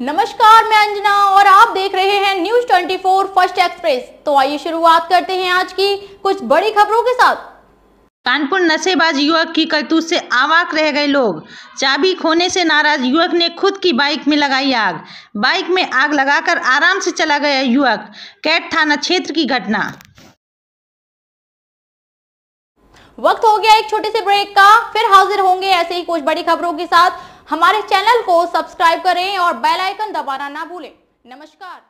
नमस्कार मैं अंजना और आप देख रहे हैं न्यूज 24 फर्स्ट एक्सप्रेस तो आइए शुरुआत करते हैं आज की कुछ बड़ी खबरों के साथ कानपुर नशेबाज युवक की करतूत से आवाक रह गए लोग चाबी खोने से नाराज युवक ने खुद की बाइक में लगाई आग बाइक में आग लगाकर आराम से चला गया युवक कैट थाना क्षेत्र की घटना वक्त हो गया एक छोटे से ब्रेक का फिर हाजिर होंगे ऐसे ही कुछ बड़ी खबरों के साथ हमारे चैनल को सब्सक्राइब करें और बेल आइकन दबाना ना भूलें नमस्कार